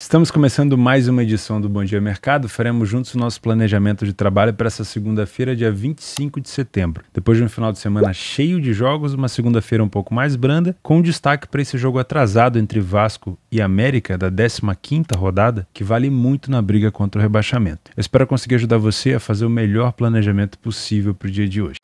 Estamos começando mais uma edição do Bom Dia Mercado. Faremos juntos o nosso planejamento de trabalho para essa segunda-feira, dia 25 de setembro. Depois de um final de semana cheio de jogos, uma segunda-feira um pouco mais branda, com destaque para esse jogo atrasado entre Vasco e América da 15 rodada, que vale muito na briga contra o rebaixamento. Eu espero conseguir ajudar você a fazer o melhor planejamento possível para o dia de hoje.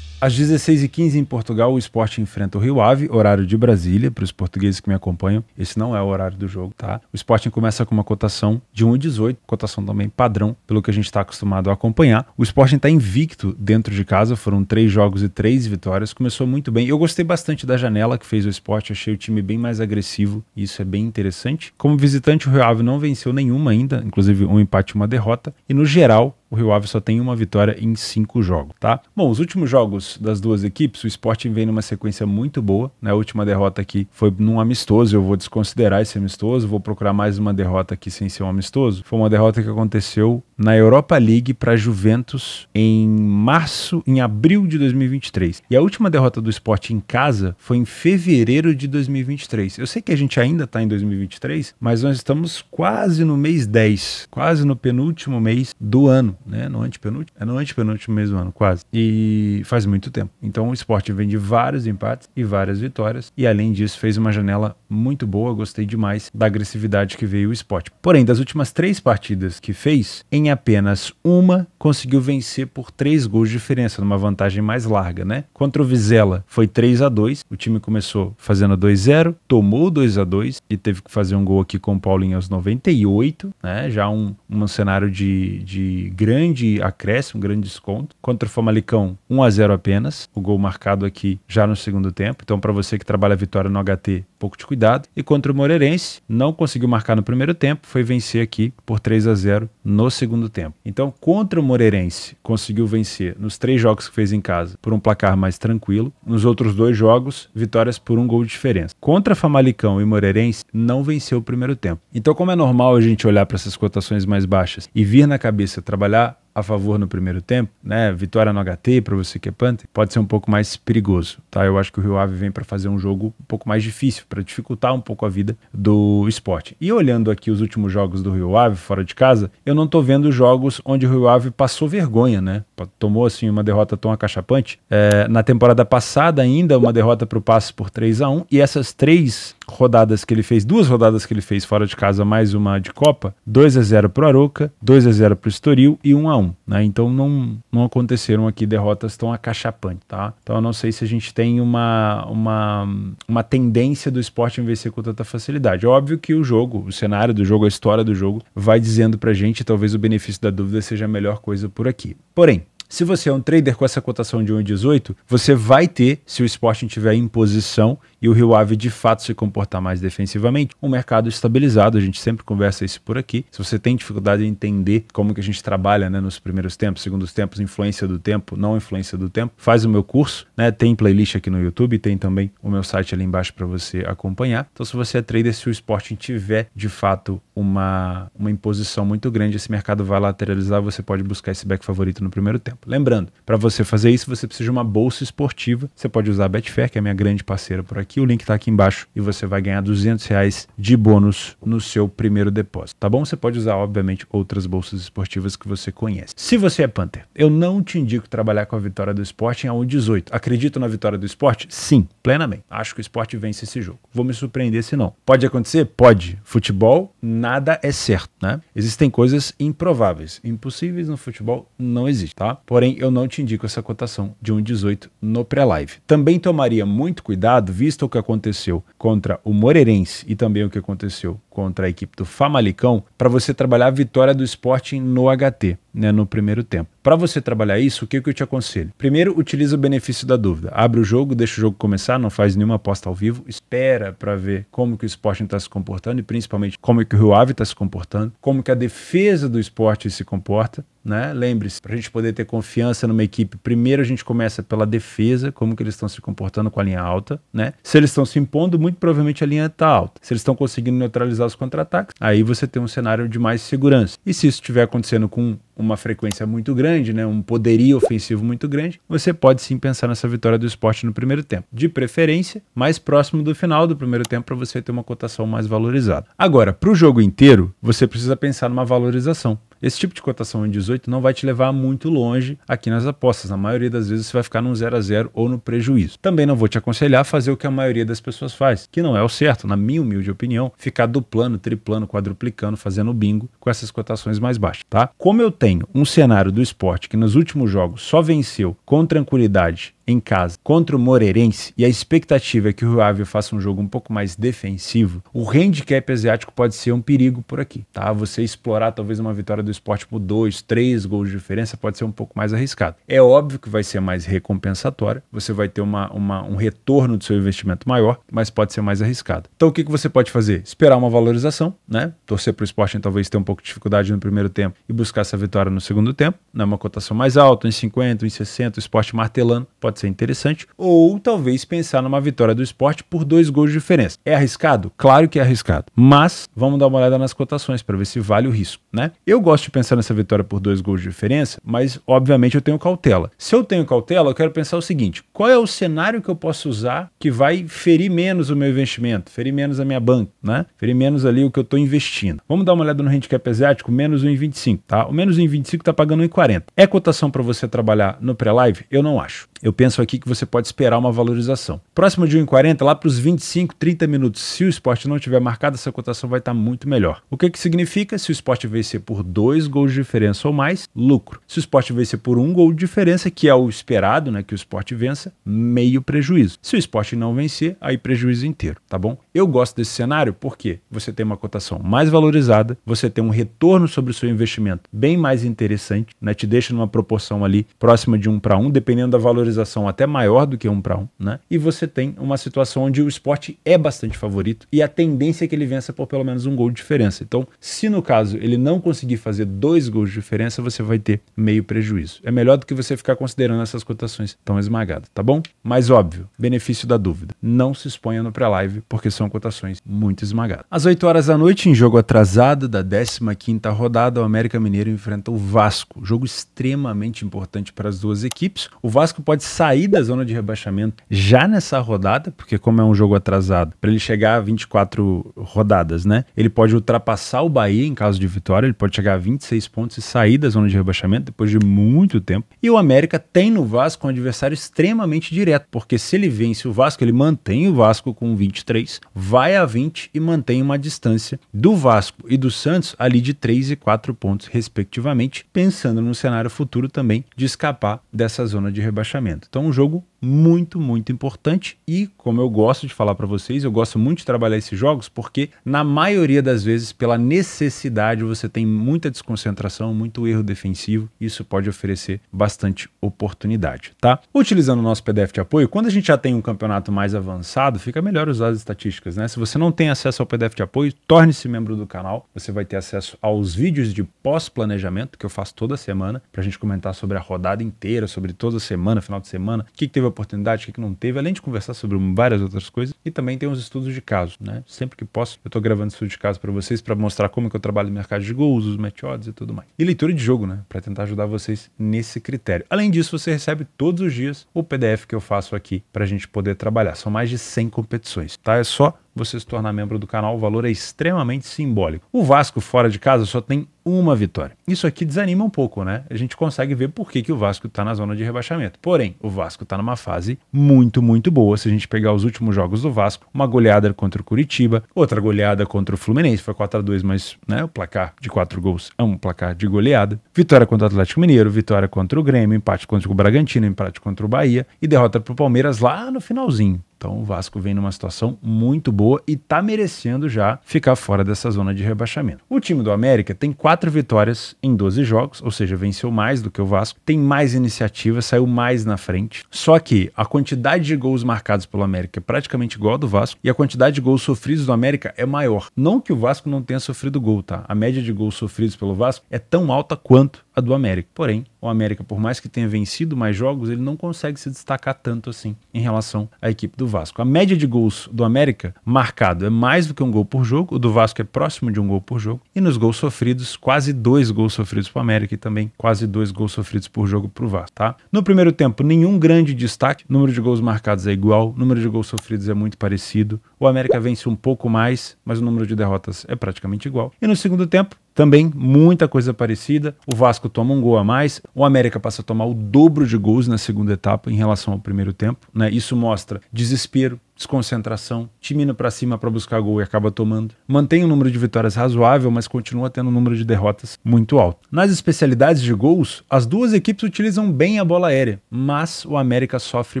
Às 16h15 em Portugal, o esporte enfrenta o Rio Ave, horário de Brasília, para os portugueses que me acompanham. Esse não é o horário do jogo, tá? O Sporting começa com uma cotação de 1,18, cotação também padrão, pelo que a gente está acostumado a acompanhar. O Sporting está invicto dentro de casa, foram três jogos e três vitórias, começou muito bem. Eu gostei bastante da janela que fez o esporte, achei o time bem mais agressivo e isso é bem interessante. Como visitante, o Rio Ave não venceu nenhuma ainda, inclusive um empate e uma derrota. E no geral, o Rio Ave só tem uma vitória em cinco jogos, tá? Bom, os últimos jogos das duas equipes, o Sporting vem numa sequência muito boa, né? A última derrota aqui foi num amistoso, eu vou desconsiderar esse amistoso, vou procurar mais uma derrota aqui sem ser um amistoso. Foi uma derrota que aconteceu na Europa League para Juventus em março, em abril de 2023. E a última derrota do Sporting em casa foi em fevereiro de 2023. Eu sei que a gente ainda tá em 2023, mas nós estamos quase no mês 10, quase no penúltimo mês do ano né? No antepenúltimo. É no antepenúltimo mês do ano, quase. E faz muito tempo. Então o esporte vem de vários empates e várias vitórias. E além disso, fez uma janela muito boa. Gostei demais da agressividade que veio o esporte. Porém, das últimas três partidas que fez, em apenas uma conseguiu vencer por três gols de diferença, numa vantagem mais larga, né? Contra o Vizela foi 3 a 2 O time começou fazendo 2-0, tomou 2 a 2 e teve que fazer um gol aqui com o Paulinho aos 98, né? Já um, um cenário de, de grande acréscimo, um grande desconto. Contra o Famalicão, 1 a 0 apenas. O gol marcado aqui já no segundo tempo. Então, para você que trabalha a vitória no HT, pouco de cuidado. E contra o Moreirense, não conseguiu marcar no primeiro tempo, foi vencer aqui por 3 a 0 no segundo tempo. Então, contra o Moreirense, conseguiu vencer nos três jogos que fez em casa por um placar mais tranquilo. Nos outros dois jogos, vitórias por um gol de diferença. Contra Famalicão e Moreirense, não venceu o primeiro tempo. Então, como é normal a gente olhar para essas cotações mais baixas e vir na cabeça trabalhar a favor no primeiro tempo, né? Vitória no HT para você que é Panther, pode ser um pouco mais perigoso, tá? Eu acho que o Rio Ave vem para fazer um jogo um pouco mais difícil, para dificultar um pouco a vida do esporte. E olhando aqui os últimos jogos do Rio Ave fora de casa, eu não tô vendo jogos onde o Rio Ave passou vergonha, né? Tomou assim uma derrota tão acachapante. É, na temporada passada ainda uma derrota para o Passo por 3 a 1 e essas três rodadas que ele fez, duas rodadas que ele fez fora de casa, mais uma de Copa, 2 a 0 para o Aroca, 2 a 0 para o Estoril e 1 a 1 né? Então não, não aconteceram aqui derrotas tão acachapantes, tá? Então eu não sei se a gente tem uma, uma, uma tendência do esporte em vencer com tanta facilidade. É óbvio que o jogo, o cenário do jogo, a história do jogo, vai dizendo pra gente, talvez o benefício da dúvida seja a melhor coisa por aqui. Porém, se você é um trader com essa cotação de 1,18, você vai ter, se o Sporting tiver em posição e o Rio Ave de fato se comportar mais defensivamente, um mercado estabilizado, a gente sempre conversa isso por aqui. Se você tem dificuldade em entender como que a gente trabalha né, nos primeiros tempos, segundos tempos, influência do tempo, não influência do tempo, faz o meu curso, né? Tem playlist aqui no YouTube, tem também o meu site ali embaixo para você acompanhar. Então, se você é trader, se o Sporting tiver de fato uma, uma imposição muito grande, esse mercado vai lateralizar, você pode buscar esse back favorito no primeiro tempo. Lembrando, para você fazer isso, você precisa de uma bolsa esportiva. Você pode usar a Betfair, que é a minha grande parceira por aqui aqui, o link está aqui embaixo e você vai ganhar 200 reais de bônus no seu primeiro depósito, tá bom? Você pode usar, obviamente, outras bolsas esportivas que você conhece. Se você é Panther, eu não te indico trabalhar com a vitória do esporte em A1,18. Acredito na vitória do esporte? Sim, plenamente. Acho que o esporte vence esse jogo. Vou me surpreender se não. Pode acontecer? Pode. Futebol, nada é certo, né? Existem coisas improváveis. Impossíveis no futebol não existe, tá? Porém, eu não te indico essa cotação de 1,18 no pré-live. Também tomaria muito cuidado, visto o que aconteceu contra o Moreirense e também o que aconteceu contra a equipe do Famalicão para você trabalhar a vitória do Sporting no HT, né, no primeiro tempo. Para você trabalhar isso, o que, que eu te aconselho? Primeiro, utiliza o benefício da dúvida. Abre o jogo, deixa o jogo começar, não faz nenhuma aposta ao vivo, espera para ver como que o Sporting está se comportando e principalmente como que o Rio Ave está se comportando, como que a defesa do Sporting se comporta. Né? Lembre-se, para a gente poder ter confiança numa equipe, primeiro a gente começa pela defesa, como que eles estão se comportando com a linha alta, né? Se eles estão se impondo, muito provavelmente a linha está alta. Se eles estão conseguindo neutralizar os contra-ataques, aí você tem um cenário de mais segurança. E se isso estiver acontecendo com uma frequência muito grande, né, um poderio ofensivo muito grande, você pode sim pensar nessa vitória do esporte no primeiro tempo. De preferência, mais próximo do final do primeiro tempo para você ter uma cotação mais valorizada. Agora, para o jogo inteiro, você precisa pensar numa valorização. Esse tipo de cotação em 18 não vai te levar muito longe aqui nas apostas. Na maioria das vezes você vai ficar num 0 a 0 ou no prejuízo. Também não vou te aconselhar a fazer o que a maioria das pessoas faz, que não é o certo, na minha humilde opinião, ficar duplano, triplano, quadruplicando, fazendo bingo com essas cotações mais baixas, tá? Como eu tenho tenho um cenário do esporte que nos últimos jogos só venceu com tranquilidade em casa contra o Moreirense e a expectativa é que o Rio Ave faça um jogo um pouco mais defensivo, o handicap asiático pode ser um perigo por aqui, tá? Você explorar talvez uma vitória do esporte por dois, três gols de diferença pode ser um pouco mais arriscado. É óbvio que vai ser mais recompensatório, você vai ter uma, uma, um retorno do seu investimento maior, mas pode ser mais arriscado. Então o que, que você pode fazer? Esperar uma valorização, né? Torcer para o esporte talvez ter um pouco de dificuldade no primeiro tempo e buscar essa vitória no segundo tempo, né? Uma cotação mais alta, em 50, em 60, o esporte martelando, pode pode ser interessante, ou talvez pensar numa vitória do esporte por dois gols de diferença. É arriscado? Claro que é arriscado, mas vamos dar uma olhada nas cotações para ver se vale o risco, né? Eu gosto de pensar nessa vitória por dois gols de diferença, mas obviamente eu tenho cautela. Se eu tenho cautela, eu quero pensar o seguinte: qual é o cenário que eu posso usar que vai ferir menos o meu investimento, ferir menos a minha banca, né? Ferir menos ali o que eu estou investindo. Vamos dar uma olhada no handicap asiático, menos 1,25, tá? O menos 1,25 está pagando 1,40. É cotação para você trabalhar no pré-live? Eu não acho eu penso aqui que você pode esperar uma valorização. Próximo de 1,40, lá para os 25, 30 minutos, se o esporte não tiver marcado, essa cotação vai estar tá muito melhor. O que, que significa? Se o esporte vencer por dois gols de diferença ou mais, lucro. Se o esporte vencer por um gol de diferença, que é o esperado, né, que o esporte vença, meio prejuízo. Se o esporte não vencer, aí prejuízo inteiro, tá bom? Eu gosto desse cenário porque você tem uma cotação mais valorizada, você tem um retorno sobre o seu investimento bem mais interessante, né, te deixa numa proporção ali próxima de um para um, dependendo da valorização valorização até maior do que um para um, né? E você tem uma situação onde o esporte é bastante favorito e a tendência é que ele vença por pelo menos um gol de diferença. Então, se no caso ele não conseguir fazer dois gols de diferença, você vai ter meio prejuízo. É melhor do que você ficar considerando essas cotações tão esmagadas, tá bom? Mas óbvio, benefício da dúvida. Não se exponha no pré-live, porque são cotações muito esmagadas. Às 8 horas da noite, em jogo atrasado da 15 rodada, o América Mineiro enfrenta o Vasco. Jogo extremamente importante para as duas equipes. O Vasco pode pode sair da zona de rebaixamento já nessa rodada, porque como é um jogo atrasado, para ele chegar a 24 rodadas, né? Ele pode ultrapassar o Bahia em caso de vitória, ele pode chegar a 26 pontos e sair da zona de rebaixamento depois de muito tempo. E o América tem no Vasco um adversário extremamente direto, porque se ele vence o Vasco, ele mantém o Vasco com 23, vai a 20 e mantém uma distância do Vasco e do Santos ali de 3 e 4 pontos, respectivamente, pensando no cenário futuro também de escapar dessa zona de rebaixamento. Então, um jogo muito, muito importante. E, como eu gosto de falar para vocês, eu gosto muito de trabalhar esses jogos porque, na maioria das vezes, pela necessidade, você tem muita desconcentração, muito erro defensivo. Isso pode oferecer bastante oportunidade, tá? Utilizando o nosso PDF de apoio, quando a gente já tem um campeonato mais avançado, fica melhor usar as estatísticas, né? Se você não tem acesso ao PDF de apoio, torne-se membro do canal. Você vai ter acesso aos vídeos de pós-planejamento que eu faço toda semana para a gente comentar sobre a rodada inteira, sobre toda semana, final de semana, o que, que teve teve oportunidade, o é que, não teve, além de conversar sobre várias outras coisas. E também tem os estudos de caso, né? Sempre que posso, eu estou gravando estudo de caso para vocês para mostrar como é que eu trabalho no mercado de gols, os match odds e tudo mais. E leitura de jogo, né? Para tentar ajudar vocês nesse critério. Além disso, você recebe todos os dias o PDF que eu faço aqui para a gente poder trabalhar. São mais de 100 competições, tá? É só você se tornar membro do canal, o valor é extremamente simbólico. O Vasco fora de casa só tem uma vitória. Isso aqui desanima um pouco, né? A gente consegue ver por que, que o Vasco está na zona de rebaixamento. Porém, o Vasco está numa fase muito, muito boa. Se a gente pegar os últimos jogos do Vasco, uma goleada contra o Curitiba, outra goleada contra o Fluminense, foi 4 a 2 mas né, o placar de quatro gols é um placar de goleada. Vitória contra o Atlético Mineiro, vitória contra o Grêmio, empate contra o Bragantino, empate contra o Bahia e derrota para o Palmeiras lá no finalzinho. Então o Vasco vem numa situação muito boa e está merecendo já ficar fora dessa zona de rebaixamento. O time do América tem quatro quatro vitórias em 12 jogos, ou seja, venceu mais do que o Vasco, tem mais iniciativa, saiu mais na frente. Só que a quantidade de gols marcados pelo América é praticamente igual a do Vasco e a quantidade de gols sofridos do América é maior. Não que o Vasco não tenha sofrido gol, tá? A média de gols sofridos pelo Vasco é tão alta quanto a do América. Porém, o América, por mais que tenha vencido mais jogos, ele não consegue se destacar tanto assim em relação à equipe do Vasco. A média de gols do América marcado é mais do que um gol por jogo, o do Vasco é próximo de um gol por jogo, e nos gols sofridos, quase dois gols sofridos para o América e também quase dois gols sofridos por jogo para o Vasco, tá? No primeiro tempo, nenhum grande destaque, o número de gols marcados é igual, o número de gols sofridos é muito parecido, o América vence um pouco mais, mas o número de derrotas é praticamente igual. E no segundo tempo, também muita coisa parecida. O Vasco toma um gol a mais, o América passa a tomar o dobro de gols na segunda etapa em relação ao primeiro tempo. Né? Isso mostra desespero, desconcentração, time indo para cima para buscar gol e acaba tomando. Mantém o um número de vitórias razoável, mas continua tendo um número de derrotas muito alto. Nas especialidades de gols, as duas equipes utilizam bem a bola aérea, mas o América sofre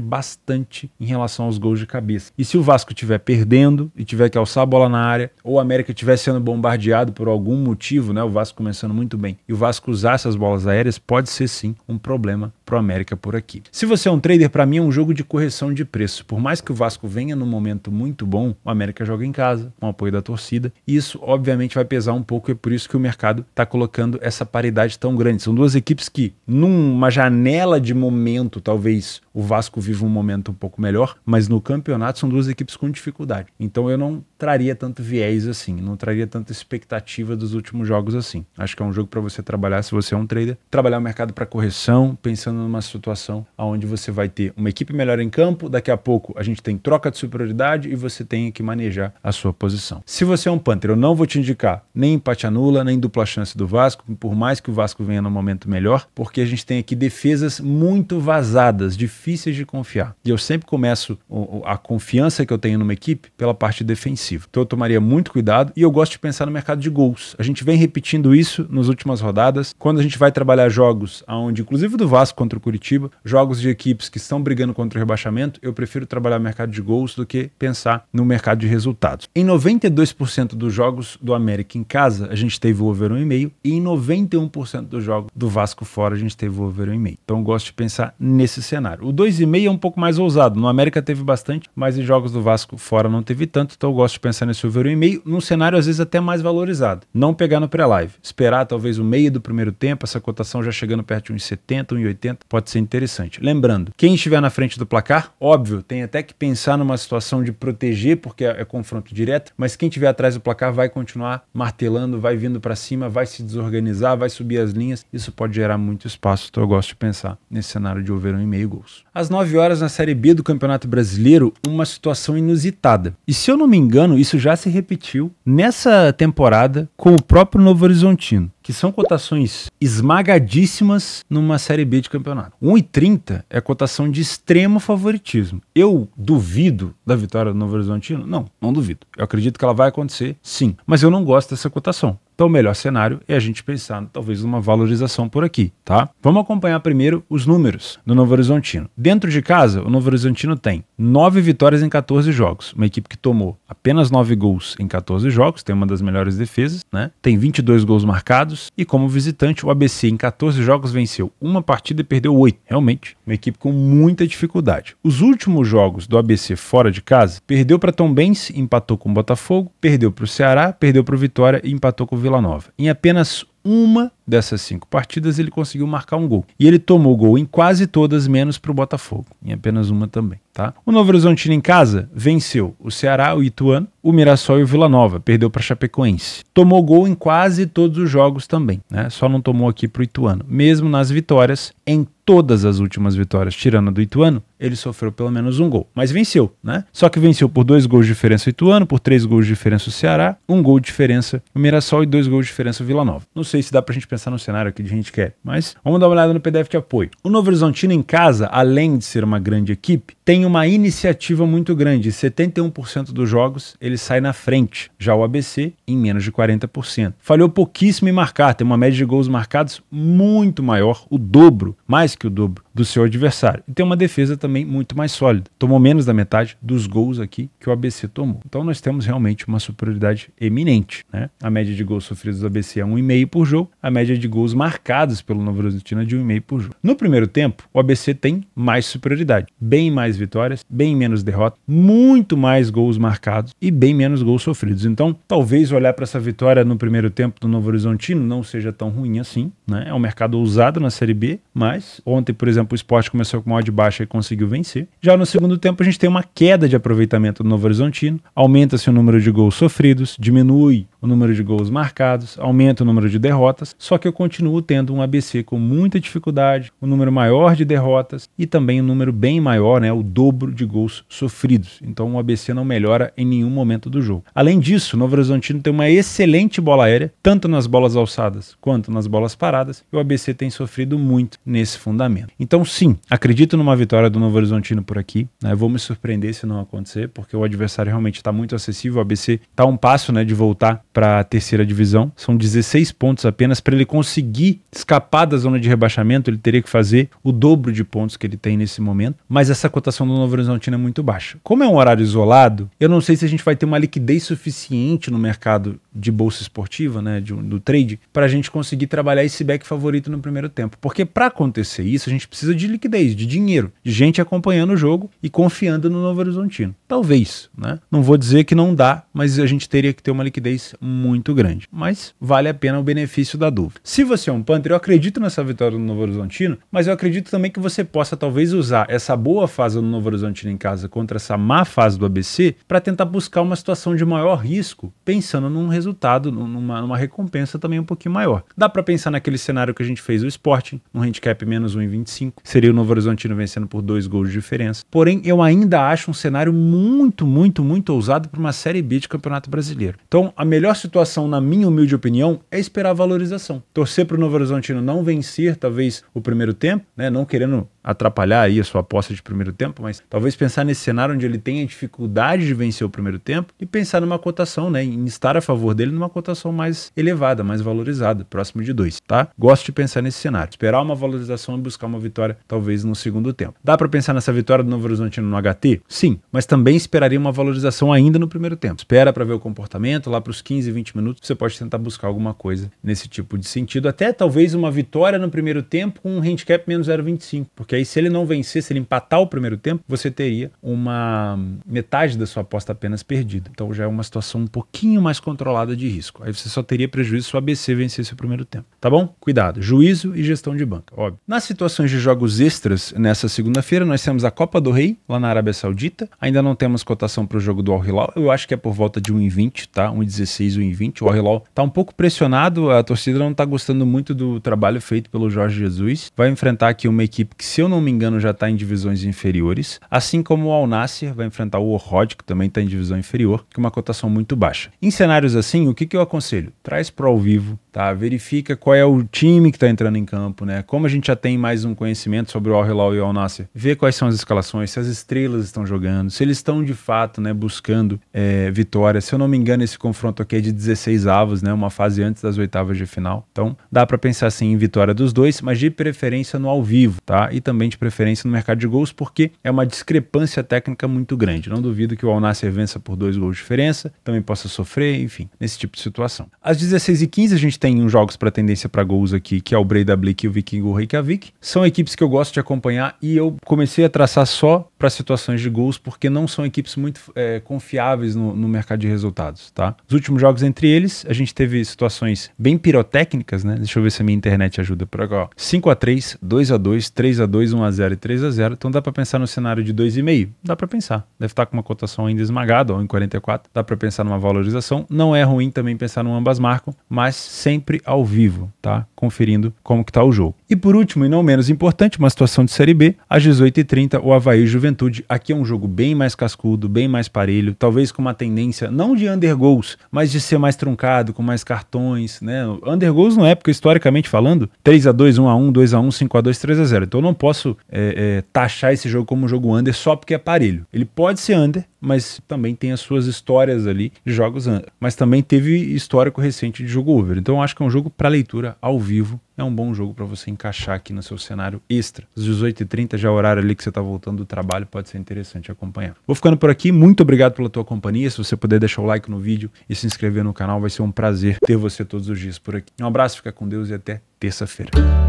bastante em relação aos gols de cabeça. E se o Vasco estiver perdendo e tiver que alçar a bola na área, ou o América estiver sendo bombardeado por algum motivo, né, o Vasco começando muito bem, e o Vasco usar essas bolas aéreas, pode ser sim um problema pro América por aqui. Se você é um trader, para mim é um jogo de correção de preço. Por mais que o Vasco venha venha num momento muito bom, o América joga em casa, com o apoio da torcida. E isso, obviamente, vai pesar um pouco, e é por isso que o mercado está colocando essa paridade tão grande. São duas equipes que, numa janela de momento, talvez o Vasco viva um momento um pouco melhor, mas no campeonato são duas equipes com dificuldade. Então eu não traria tanto viés assim, não traria tanta expectativa dos últimos jogos assim. Acho que é um jogo para você trabalhar se você é um trader, trabalhar o mercado para correção, pensando numa situação onde você vai ter uma equipe melhor em campo, daqui a pouco a gente tem troca de de superioridade e você tem que manejar a sua posição. Se você é um Panther, eu não vou te indicar nem empate anula, nem dupla chance do Vasco, por mais que o Vasco venha no momento melhor, porque a gente tem aqui defesas muito vazadas, difíceis de confiar. E eu sempre começo a confiança que eu tenho numa equipe pela parte defensiva. Então eu tomaria muito cuidado e eu gosto de pensar no mercado de gols. A gente vem repetindo isso nas últimas rodadas. Quando a gente vai trabalhar jogos aonde, inclusive do Vasco contra o Curitiba, jogos de equipes que estão brigando contra o rebaixamento, eu prefiro trabalhar mercado de gols do que pensar no mercado de resultados. Em 92% dos jogos do América em casa, a gente teve o over 1,5 e em 91% dos jogos do Vasco fora, a gente teve o over 1,5. Então gosto de pensar nesse cenário. O 2,5 é um pouco mais ousado. No América teve bastante, mas em jogos do Vasco fora não teve tanto, então gosto de pensar nesse over 1,5 num cenário às vezes até mais valorizado. Não pegar no pré-live, esperar talvez o meio do primeiro tempo, essa cotação já chegando perto de 1,70, 1,80, pode ser interessante. Lembrando, quem estiver na frente do placar, óbvio, tem até que pensar numa uma situação de proteger, porque é, é confronto direto, mas quem tiver atrás do placar vai continuar martelando, vai vindo para cima, vai se desorganizar, vai subir as linhas. Isso pode gerar muito espaço, então eu gosto de pensar nesse cenário de over um e meio gols. Às 9 horas na Série B do Campeonato Brasileiro, uma situação inusitada. E se eu não me engano, isso já se repetiu nessa temporada com o próprio Novo Horizontino que são cotações esmagadíssimas numa Série B de campeonato. 1,30 é cotação de extremo favoritismo. Eu duvido da vitória do Novo Horizontino? Não, não duvido. Eu acredito que ela vai acontecer, sim. Mas eu não gosto dessa cotação. Então, o melhor cenário é a gente pensar talvez numa valorização por aqui, tá? Vamos acompanhar primeiro os números do Novo Horizontino. Dentro de casa, o Novo Horizontino tem nove vitórias em 14 jogos, uma equipe que tomou apenas nove gols em 14 jogos, tem uma das melhores defesas, né? Tem 22 gols marcados e como visitante, o ABC em 14 jogos venceu uma partida e perdeu oito. Realmente, uma equipe com muita dificuldade. Os últimos jogos do ABC fora de casa, perdeu para Tombense, empatou com o Botafogo, perdeu para o Ceará, perdeu para o Vitória e empatou com o Vila Nova. Em apenas uma dessas cinco partidas, ele conseguiu marcar um gol. E ele tomou gol em quase todas, menos para o Botafogo, em apenas uma também. Tá? O Novo Horizontino em casa venceu o Ceará, o Ituano, o Mirassol e o Vila Nova, perdeu para Chapecoense. Tomou gol em quase todos os jogos também, né? só não tomou aqui para o Ituano. Mesmo nas vitórias, em todas as últimas vitórias, tirando a do Ituano, ele sofreu pelo menos um gol. Mas venceu, né? Só que venceu por dois gols de diferença o Ituano, por três gols de diferença o Ceará, um gol de diferença o Mirassol e dois gols de diferença o Vila Nova. Não sei se dá pra gente pensar pensar no cenário aqui a gente quer. Mas vamos dar uma olhada no PDF de apoio. O Novo Horizontino em Casa, além de ser uma grande equipe, tem uma iniciativa muito grande. 71% dos jogos ele sai na frente. Já o ABC, em menos de 40%. Falhou pouquíssimo em marcar, tem uma média de gols marcados muito maior, o dobro, mais que o dobro do seu adversário. E tem uma defesa também muito mais sólida. Tomou menos da metade dos gols aqui que o ABC tomou. Então nós temos realmente uma superioridade eminente. Né? A média de gols sofridos do ABC é 1,5 por jogo, a média de gols marcados pelo Novo Horizontino é de 1,5 por jogo. No primeiro tempo, o ABC tem mais superioridade, bem mais vitórias, bem menos derrotas, muito mais gols marcados e bem menos gols sofridos. Então, talvez olhar para essa vitória no primeiro tempo do Novo Horizontino não seja tão ruim assim. Né? É um mercado ousado na Série B, mas ontem, por exemplo, tempo o esporte começou com uma odd baixa e conseguiu vencer. Já no segundo tempo a gente tem uma queda de aproveitamento do Novo Horizontino, aumenta-se o número de gols sofridos, diminui o número de gols marcados, aumenta o número de derrotas, só que eu continuo tendo um ABC com muita dificuldade, um número maior de derrotas e também um número bem maior, né, o dobro de gols sofridos. Então o ABC não melhora em nenhum momento do jogo. Além disso, o Novo Horizontino tem uma excelente bola aérea, tanto nas bolas alçadas quanto nas bolas paradas, e o ABC tem sofrido muito nesse fundamento. Então sim, acredito numa vitória do Novo Horizontino por aqui, né? vou me surpreender se não acontecer, porque o adversário realmente está muito acessível, o ABC está um passo né, de voltar para a terceira divisão. São 16 pontos apenas. Para ele conseguir escapar da zona de rebaixamento, ele teria que fazer o dobro de pontos que ele tem nesse momento. Mas essa cotação do Novo Horizontino é muito baixa. Como é um horário isolado, eu não sei se a gente vai ter uma liquidez suficiente no mercado de bolsa esportiva, né, de, do trade, para a gente conseguir trabalhar esse back favorito no primeiro tempo. Porque para acontecer isso, a gente precisa de liquidez, de dinheiro, de gente acompanhando o jogo e confiando no Novo Horizontino. Talvez, né? Não vou dizer que não dá, mas a gente teria que ter uma liquidez muito grande. Mas vale a pena o benefício da dúvida. Se você é um Panther, eu acredito nessa vitória do Novo Horizontino, mas eu acredito também que você possa talvez usar essa boa fase do Novo Horizontino em casa contra essa má fase do ABC para tentar buscar uma situação de maior risco, pensando num resultado resultado, numa, numa recompensa também um pouquinho maior. Dá para pensar naquele cenário que a gente fez o Sporting, um handicap menos 1,25, seria o Novo Horizontino vencendo por dois gols de diferença. Porém, eu ainda acho um cenário muito, muito, muito ousado para uma Série B de Campeonato Brasileiro. Então, a melhor situação, na minha humilde opinião, é esperar a valorização. Torcer para o Novo Horizontino não vencer, talvez, o primeiro tempo, né? não querendo atrapalhar aí a sua aposta de primeiro tempo, mas talvez pensar nesse cenário onde ele tem dificuldade de vencer o primeiro tempo e pensar numa cotação, né, em estar a favor dele numa cotação mais elevada, mais valorizada, próximo de dois, tá? Gosto de pensar nesse cenário. Esperar uma valorização e buscar uma vitória talvez no segundo tempo. Dá para pensar nessa vitória do Novo Horizontino no HT? Sim, mas também esperaria uma valorização ainda no primeiro tempo. Espera para ver o comportamento lá para os 15, 20 minutos, você pode tentar buscar alguma coisa nesse tipo de sentido, até talvez uma vitória no primeiro tempo com um handicap menos 0,25, porque aí, se ele não vencer, se ele empatar o primeiro tempo, você teria uma metade da sua aposta apenas perdida. Então já é uma situação um pouquinho mais controlada de risco. Aí você só teria prejuízo se o ABC vencesse o primeiro tempo. Tá bom? Cuidado. Juízo e gestão de banca, óbvio. Nas situações de jogos extras, nessa segunda-feira, nós temos a Copa do Rei, lá na Arábia Saudita. Ainda não temos cotação para o jogo do Al Hilal. Eu acho que é por volta de 1,20, tá? 1,16, 1,20. O Al Hilal tá um pouco pressionado. A torcida não tá gostando muito do trabalho feito pelo Jorge Jesus. Vai enfrentar aqui uma equipe que, se eu eu não me engano, já está em divisões inferiores, assim como o Al vai enfrentar o Orhod, que também está em divisão inferior, que é uma cotação muito baixa. Em cenários assim, o que, que eu aconselho? Traz para ao vivo, Tá, verifica qual é o time que está entrando em campo, né? Como a gente já tem mais um conhecimento sobre o Al-Hilal e o Al-Nasser, vê quais são as escalações, se as estrelas estão jogando, se eles estão de fato, né, buscando é, vitória. Se eu não me engano, esse confronto aqui é de 16 avos, né? Uma fase antes das oitavas de final. Então, dá para pensar assim em vitória dos dois, mas de preferência no ao vivo, tá? E também de preferência no mercado de gols, porque é uma discrepância técnica muito grande. Não duvido que o Al-Nasser vença por dois gols de diferença, também possa sofrer, enfim, nesse tipo de situação. Às 16h15 a gente tem tem jogos para tendência para gols aqui, que é o Breda Blick e o Vikingo Reykjavik. São equipes que eu gosto de acompanhar e eu comecei a traçar só para situações de gols, porque não são equipes muito é, confiáveis no, no, mercado de resultados, tá? Os últimos jogos entre eles, a gente teve situações bem pirotécnicas, né? Deixa eu ver se a minha internet ajuda por agora. 5 a 3 2 a 2 3 a 2 1 a 0 e 3 a 0 Então dá para pensar no cenário de 2,5. Dá para pensar. Deve estar tá com uma cotação ainda esmagada, ou em 44. Dá para pensar numa valorização. Não é ruim também pensar no ambas marcam, mas sem sempre ao vivo, tá? Conferindo como que tá o jogo. E por último, e não menos importante, uma situação de Série B, às 18h30, o Havaí Juventude. Aqui é um jogo bem mais cascudo, bem mais parelho, talvez com uma tendência não de undergols, mas de ser mais truncado, com mais cartões, né? Undergols não é, porque historicamente falando, 3 a 2 1 a 1 2 a 1 5 a 2 3 a 0 Então eu não posso é, é, taxar esse jogo como um jogo under só porque é parelho. Ele pode ser under, mas também tem as suas histórias ali de jogos under. Mas também teve histórico recente de jogo over. Então eu acho que é um jogo para leitura ao vivo. É um bom jogo para você encaixar aqui no seu cenário extra. Às 18h30, já é o horário ali que você está voltando do trabalho, pode ser interessante acompanhar. Vou ficando por aqui. Muito obrigado pela tua companhia. Se você puder deixar o like no vídeo e se inscrever no canal, vai ser um prazer ter você todos os dias por aqui. Um abraço, fica com Deus e até terça-feira.